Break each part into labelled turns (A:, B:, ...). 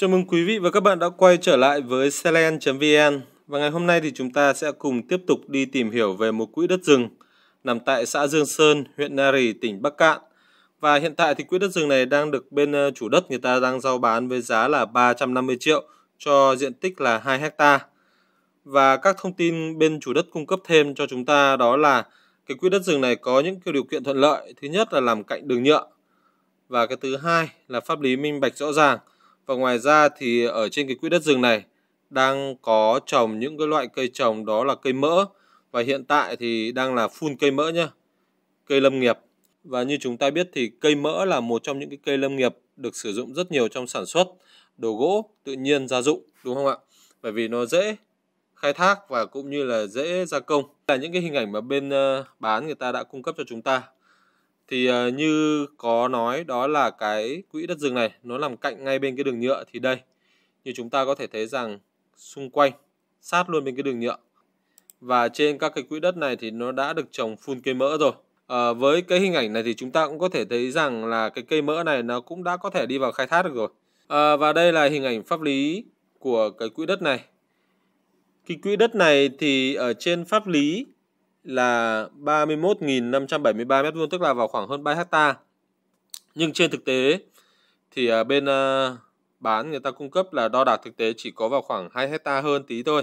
A: Chào mừng quý vị và các bạn đã quay trở lại với Selen.vn Và ngày hôm nay thì chúng ta sẽ cùng tiếp tục đi tìm hiểu về một quỹ đất rừng nằm tại xã Dương Sơn, huyện Nari, tỉnh Bắc Cạn. Và hiện tại thì quỹ đất rừng này đang được bên ờ, chủ đất người ta đang giao bán với giá là 350 triệu cho diện tích là 2 hecta. Và các thông tin bên chủ đất cung cấp thêm cho chúng ta đó là cái quỹ đất rừng này có những cái điều kiện thuận lợi. Thứ nhất là làm cạnh đường nhựa và cái thứ hai là pháp lý minh bạch rõ ràng và ngoài ra thì ở trên cái quỹ đất rừng này đang có trồng những cái loại cây trồng đó là cây mỡ và hiện tại thì đang là phun cây mỡ nhá, cây lâm nghiệp. Và như chúng ta biết thì cây mỡ là một trong những cái cây lâm nghiệp được sử dụng rất nhiều trong sản xuất đồ gỗ tự nhiên gia dụng đúng không ạ? Bởi vì nó dễ khai thác và cũng như là dễ gia công. Là những cái hình ảnh mà bên ờ, bán người ta đã cung cấp cho chúng ta thì uh, như có nói đó là cái quỹ đất rừng này nó nằm cạnh ngay bên cái đường nhựa thì đây như chúng ta có thể thấy rằng xung quanh sát luôn bên cái đường nhựa và trên các cái quỹ đất này thì nó đã được trồng phun cây mỡ rồi à, với cái hình ảnh này thì chúng ta cũng có thể thấy rằng là cái cây mỡ này nó cũng đã có thể đi vào khai thác được rồi à, và đây là hình ảnh pháp lý của cái quỹ đất này cái quỹ đất này thì ở trên pháp lý là 31.573 m2 tức là vào khoảng hơn 3 hecta. Nhưng trên thực tế thì à, bên à, bán người ta cung cấp là đo đạc thực tế chỉ có vào khoảng 2 hecta hơn tí thôi.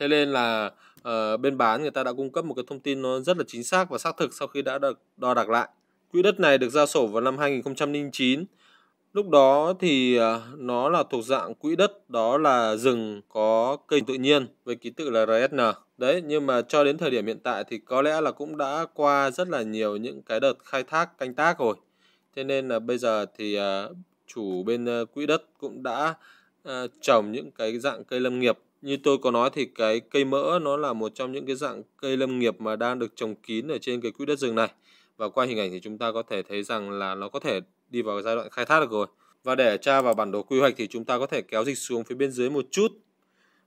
A: Thế nên là uh, bên bán người ta đã cung cấp một cái thông tin nó rất là chính xác và xác thực sau khi đã được đo đạc lại. Quỹ đất này được giao sổ vào năm 2009 lúc đó thì ờ, nó là thuộc dạng quỹ đất đó là rừng có cây tự nhiên với ký tự là RSN đấy nhưng mà cho đến thời điểm hiện tại thì có lẽ là cũng đã qua rất là nhiều những cái đợt khai thác canh tác rồi thế nên là bây giờ thì ờ, chủ bên ờ, quỹ đất cũng đã trồng những cái dạng cây lâm nghiệp như tôi có nói thì cái cây mỡ nó là một trong những cái dạng cây lâm nghiệp mà đang được trồng kín ở trên cái quỹ đất rừng này và qua hình ảnh thì chúng ta có thể thấy rằng là nó có thể đi vào giai đoạn khai thác được rồi. Và để tra vào bản đồ quy hoạch thì chúng ta có thể kéo dịch xuống phía bên dưới một chút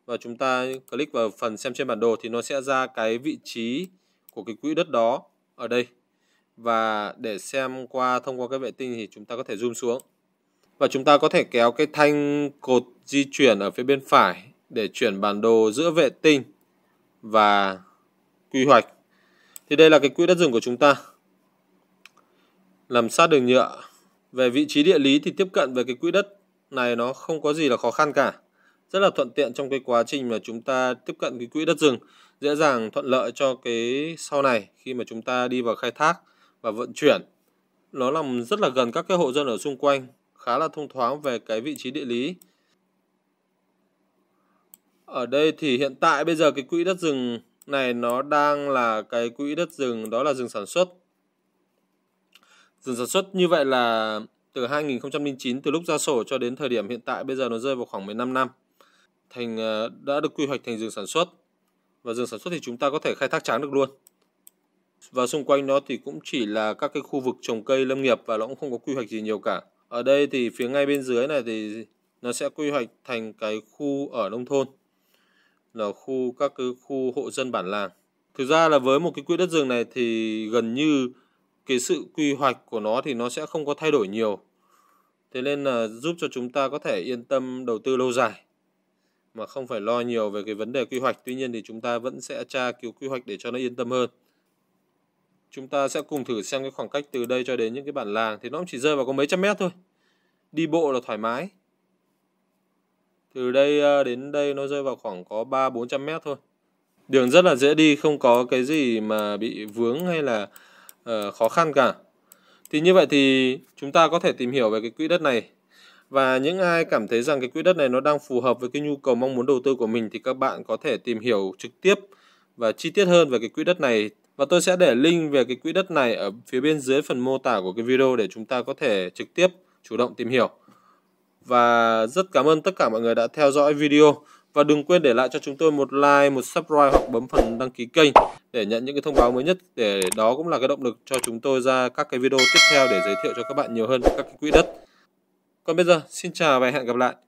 A: và chúng ta click vào phần xem trên bản đồ thì nó sẽ ra cái vị trí của cái quỹ đất đó ở đây. Và để xem qua thông qua cái vệ tinh thì chúng ta có thể zoom xuống. Và chúng ta có thể kéo cái thanh cột di chuyển ở phía bên phải để chuyển bản đồ giữa vệ tinh và quy hoạch. Thì đây là cái quỹ đất rừng của chúng ta. Làm sát đường nhựa về vị trí địa lý thì tiếp cận về cái quỹ đất này nó không có gì là khó khăn cả. Rất là thuận tiện trong cái quá trình mà chúng ta tiếp cận cái quỹ đất rừng, dễ dàng thuận lợi cho cái sau này khi mà chúng ta đi vào khai thác và vận chuyển. Nó nằm rất là gần các cái hộ dân ở xung quanh, khá là thông thoáng về cái vị trí địa lý. Ở đây thì hiện tại bây giờ cái quỹ đất rừng này nó đang là cái quỹ đất rừng đó là rừng sản xuất Dần sản xuất như vậy là từ 2009 từ lúc ra sổ cho đến thời điểm hiện tại bây giờ nó rơi vào khoảng 15 năm. Thành ờ, đã được quy hoạch thành rừng sản xuất. Và rừng sản xuất thì chúng ta có thể khai thác tráng được luôn. Và xung quanh nó thì cũng chỉ là các cái khu vực trồng cây lâm nghiệp và nó cũng không có quy hoạch gì nhiều cả. Ở đây thì phía ngay bên dưới này thì nó sẽ quy hoạch thành cái khu ở nông thôn là khu các cái khu hộ dân bản làng. Thực ra là với một cái quỹ đất rừng này thì gần như cái sự quy hoạch của nó thì nó sẽ không có thay đổi nhiều thế nên là giúp cho chúng ta có thể yên tâm đầu tư lâu dài mà không phải lo nhiều về cái vấn đề quy hoạch tuy nhiên thì chúng ta vẫn sẽ tra cứu quy hoạch để cho nó yên tâm hơn chúng ta sẽ cùng thử xem cái khoảng cách từ đây cho đến những cái bản làng thì nó cũng chỉ rơi vào có mấy trăm mét thôi đi bộ là thoải mái từ đây à, đến đây nó rơi vào khoảng có ba bốn trăm mét thôi đường rất là dễ đi không có cái gì mà bị vướng hay là Ờ, khó khăn cả. Thì như vậy thì chúng ta có thể tìm hiểu về cái quỹ đất này và những ai cảm thấy rằng cái quỹ đất này nó đang phù hợp với cái nhu cầu mong muốn đầu tư của mình thì các bạn có thể tìm hiểu trực tiếp và chi tiết hơn về cái quỹ đất này và tôi sẽ để link về cái quỹ đất này ở phía bên dưới phần mô tả của cái video để chúng ta có thể trực tiếp chủ động tìm hiểu. Và rất cảm ơn tất cả mọi người đã theo dõi video. Và đừng quên để lại cho chúng tôi một like, một subscribe hoặc bấm phần đăng ký kênh để nhận những cái thông báo mới nhất để đó cũng là cái động lực cho chúng tôi ra các cái video tiếp theo để giới thiệu cho các bạn nhiều hơn các cái quỹ đất. Còn bây giờ, xin chào và hẹn gặp lại.